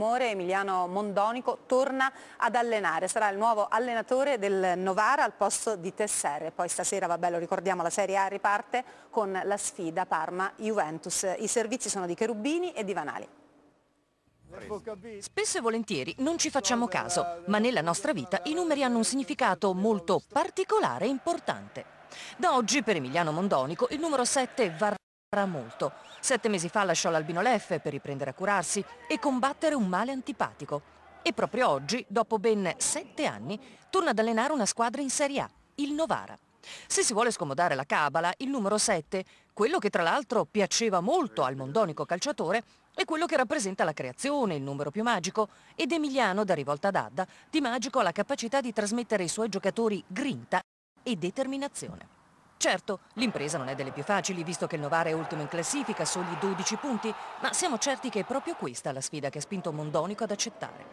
More, Emiliano Mondonico, torna ad allenare. Sarà il nuovo allenatore del Novara al posto di Tessere. Poi stasera, vabbè, lo ricordiamo, la Serie A riparte con la sfida Parma-Juventus. I servizi sono di Cherubini e di Vanali. Spesso e volentieri non ci facciamo caso, ma nella nostra vita i numeri hanno un significato molto particolare e importante. Da oggi per Emiliano Mondonico il numero 7 varrà molto. Sette mesi fa lasciò l'Albino Leffe per riprendere a curarsi e combattere un male antipatico. E proprio oggi, dopo ben sette anni, torna ad allenare una squadra in Serie A, il Novara. Se si vuole scomodare la cabala, il numero 7, quello che tra l'altro piaceva molto al mondonico calciatore, è quello che rappresenta la creazione, il numero più magico, ed Emiliano da Rivolta ad Adda, di magico ha la capacità di trasmettere ai suoi giocatori grinta e determinazione. Certo, l'impresa non è delle più facili, visto che il Novara è ultimo in classifica, soli 12 punti, ma siamo certi che è proprio questa la sfida che ha spinto Mondonico ad accettare.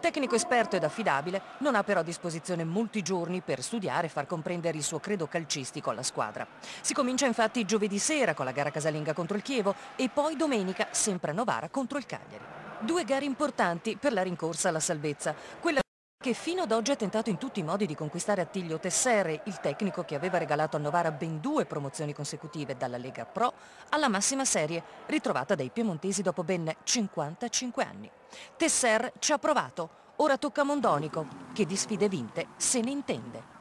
Tecnico esperto ed affidabile, non ha però a disposizione molti giorni per studiare e far comprendere il suo credo calcistico alla squadra. Si comincia infatti giovedì sera con la gara casalinga contro il Chievo e poi domenica sempre a Novara contro il Cagliari. Due gare importanti per la rincorsa alla salvezza. Quella che fino ad oggi ha tentato in tutti i modi di conquistare Attilio Tessere, il tecnico che aveva regalato al Novara ben due promozioni consecutive dalla Lega Pro alla massima serie, ritrovata dai piemontesi dopo ben 55 anni. Tessere ci ha provato, ora tocca a Mondonico, che di sfide vinte se ne intende.